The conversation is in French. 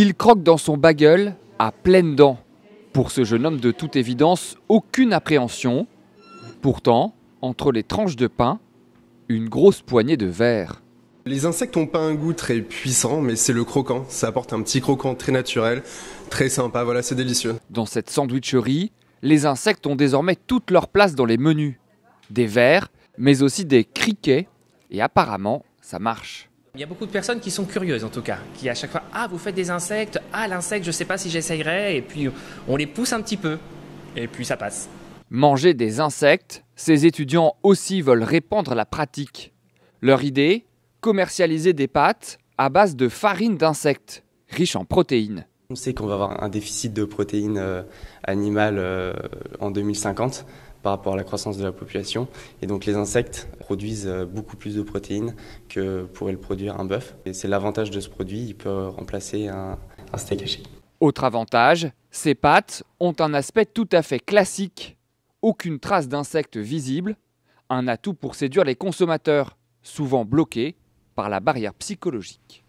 Il croque dans son bagel à pleines dents. Pour ce jeune homme, de toute évidence, aucune appréhension. Pourtant, entre les tranches de pain, une grosse poignée de verre. Les insectes n'ont pas un goût très puissant, mais c'est le croquant. Ça apporte un petit croquant très naturel, très sympa. Voilà, c'est délicieux. Dans cette sandwicherie, les insectes ont désormais toute leur place dans les menus. Des vers, mais aussi des criquets. Et apparemment, ça marche. Il y a beaucoup de personnes qui sont curieuses en tout cas, qui à chaque fois Ah, vous faites des insectes, ah, l'insecte, je sais pas si j'essayerai, et puis on les pousse un petit peu, et puis ça passe. Manger des insectes, ces étudiants aussi veulent répandre la pratique. Leur idée Commercialiser des pâtes à base de farine d'insectes, riche en protéines. On sait qu'on va avoir un déficit de protéines euh, animales euh, en 2050 par rapport à la croissance de la population. Et donc les insectes produisent euh, beaucoup plus de protéines que pourrait le produire un bœuf. Et c'est l'avantage de ce produit, il peut remplacer un, un steak haché. Autre avantage, ces pâtes ont un aspect tout à fait classique. Aucune trace d'insectes visible, un atout pour séduire les consommateurs, souvent bloqués par la barrière psychologique.